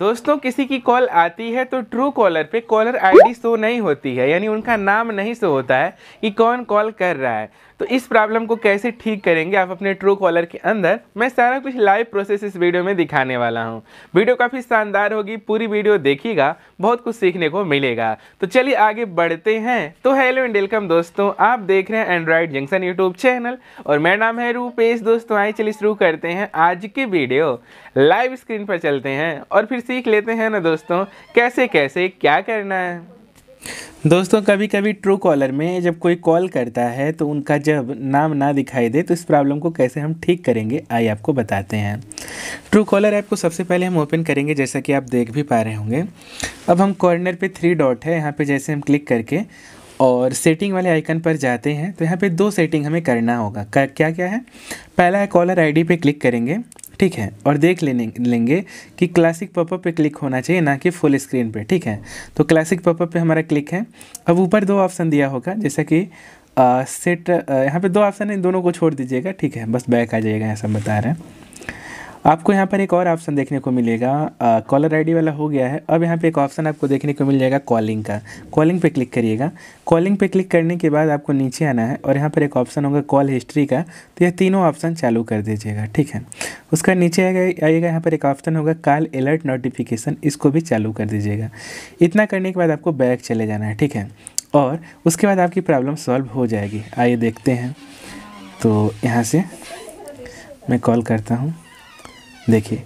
दोस्तों किसी की कॉल आती है तो ट्रू कॉलर पे कॉलर आईडी शो नहीं होती है यानी उनका नाम नहीं शो होता है कि कौन कॉल कर रहा है तो इस प्रॉब्लम को कैसे ठीक करेंगे आप अपने ट्रू कॉलर के अंदर मैं सारा कुछ लाइव प्रोसेस इस वीडियो में दिखाने वाला हूँ वीडियो काफ़ी शानदार होगी पूरी वीडियो देखिएगा बहुत कुछ सीखने को मिलेगा तो चलिए आगे बढ़ते हैं तो हेलो एंड वेलकम दोस्तों आप देख रहे हैं एंड्रॉयड जंक्शन यूट्यूब चैनल और मेरा नाम है रूपेश दोस्तों आई चलिए शुरू करते हैं आज की वीडियो लाइव स्क्रीन पर चलते हैं और फिर सीख लेते हैं ना दोस्तों कैसे कैसे क्या करना है दोस्तों कभी कभी ट्रू कॉलर में जब कोई कॉल करता है तो उनका जब नाम ना दिखाई दे तो इस प्रॉब्लम को कैसे हम ठीक करेंगे आइए आपको बताते हैं ट्रू कॉलर ऐप को सबसे पहले हम ओपन करेंगे जैसा कि आप देख भी पा रहे होंगे अब हम कॉर्नर पे थ्री डॉट है यहाँ पे जैसे हम क्लिक करके और सेटिंग वाले आइकन पर जाते हैं तो यहाँ पे दो सेटिंग हमें करना होगा क्या क्या है पहला है कॉलर आईडी पे क्लिक करेंगे ठीक है और देख लेने लेंगे कि क्लासिक पॉपअप पे क्लिक होना चाहिए ना कि फुल स्क्रीन पे ठीक है तो क्लासिक पॉपअप पे हमारा क्लिक है अब ऊपर दो ऑप्शन दिया होगा जैसा कि सेट यहाँ पे दो ऑप्शन है दोनों को छोड़ दीजिएगा ठीक है बस बैक आ जाएगा ऐसा बता रहे हैं आपको यहाँ पर एक और ऑप्शन देखने को मिलेगा कॉलर आईडी वाला हो गया है अब यहाँ पे एक ऑप्शन आपको देखने को मिल जाएगा कॉलिंग का कॉलिंग पे क्लिक करिएगा कॉलिंग पे क्लिक करने के बाद आपको नीचे आना है और यहाँ पर एक ऑप्शन होगा कॉल हिस्ट्री का तो यह तीनों ऑप्शन चालू कर दीजिएगा ठीक है उसका नीचे आएगा आइएगा यहाँ पर एक ऑप्शन होगा कॉल अलर्ट नोटिफिकेशन इसको भी चालू कर दीजिएगा इतना करने के बाद आपको बैग चले जाना है ठीक है और उसके बाद आपकी प्रॉब्लम सॉल्व हो जाएगी आइए देखते हैं तो यहाँ से मैं कॉल करता हूँ देखिए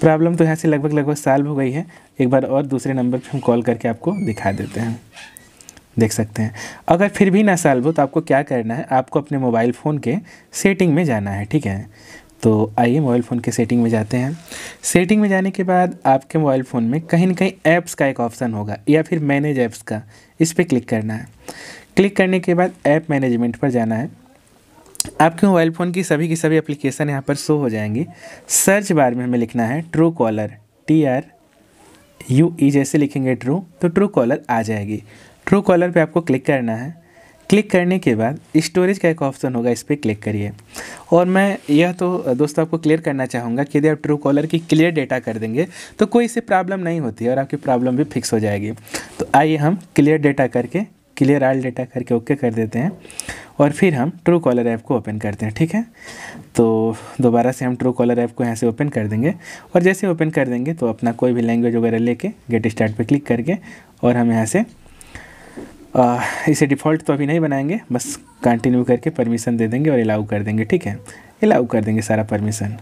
प्रॉब्लम तो यहाँ से लगभग लगभग सॉल्व हो गई है एक बार और दूसरे नंबर पर हम कॉल करके आपको दिखा देते हैं देख सकते हैं अगर फिर भी ना सॉल्व हो तो आपको क्या करना है आपको अपने मोबाइल फ़ोन के सेटिंग में जाना है ठीक है तो आइए मोबाइल फ़ोन के सेटिंग में जाते हैं सेटिंग में जाने के बाद आपके मोबाइल फ़ोन में कहीं ना कहीं ऐप्स का एक ऑप्शन होगा या फिर मैनेज ऐप्स का इस पर क्लिक करना है क्लिक करने के बाद ऐप मैनेजमेंट पर जाना है आपके मोबाइल फ़ोन की सभी की सभी एप्लीकेशन यहाँ पर शो हो जाएंगी सर्च बार में हमें लिखना है true caller T R U E जैसे लिखेंगे ट्रू तो ट्रू कॉलर आ जाएगी ट्रू कॉलर पे आपको क्लिक करना है क्लिक करने के बाद स्टोरेज का एक ऑप्शन होगा इस पर क्लिक करिए और मैं यह तो दोस्तों आपको क्लियर करना चाहूँगा कि यदि आप ट्रू कॉलर की क्लियर डेटा कर देंगे तो कोई इसे प्रॉब्लम नहीं होती और आपकी प्रॉब्लम भी फिक्स हो जाएगी तो आइए हम क्लियर डेटा करके क्लियर आल डेटा करके ओके कर देते हैं और फिर हम ट्रू कॉलर ऐप को ओपन करते हैं ठीक है तो दोबारा से हम ट्रू कॉलर ऐप को यहाँ से ओपन कर देंगे और जैसे ओपन कर देंगे तो अपना कोई भी लैंग्वेज वगैरह लेके गेट स्टार्ट पे क्लिक करके और हम यहाँ से आ, इसे डिफ़ॉल्ट तो अभी नहीं बनाएंगे बस कंटिन्यू करके परमिशन दे देंगे और अलाउ कर देंगे ठीक है अलाउ कर देंगे सारा परमिशन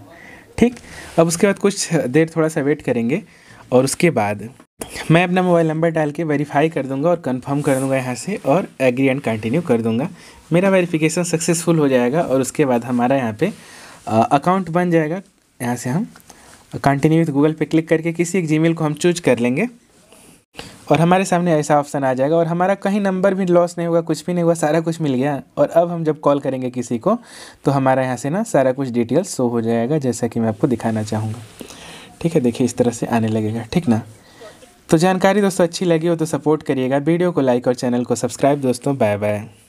ठीक अब उसके बाद कुछ देर थोड़ा सा वेट करेंगे और उसके बाद मैं अपना मोबाइल नंबर डाल के वेरीफाई कर दूंगा और कंफर्म कर दूंगा यहाँ से और एग्री एंड कंटिन्यू कर दूंगा मेरा वेरिफिकेशन सक्सेसफुल हो जाएगा और उसके बाद हमारा यहाँ पे अकाउंट बन जाएगा यहाँ से हम कंटिन्यू विथ गूगल पे क्लिक करके किसी एक जीमेल को हम चूज कर लेंगे और हमारे सामने ऐसा ऑप्शन आ जाएगा और हमारा कहीं नंबर भी लॉस नहीं होगा कुछ भी नहीं हुआ सारा कुछ मिल गया और अब हम जब कॉल करेंगे किसी को तो हमारा यहाँ से ना सारा कुछ डिटेल्स शो हो जाएगा जैसा कि मैं आपको दिखाना चाहूँगा ठीक है देखिए इस तरह से आने लगेगा ठीक ना तो जानकारी दोस्तों अच्छी लगी हो तो सपोर्ट करिएगा वीडियो को लाइक और चैनल को सब्सक्राइब दोस्तों बाय बाय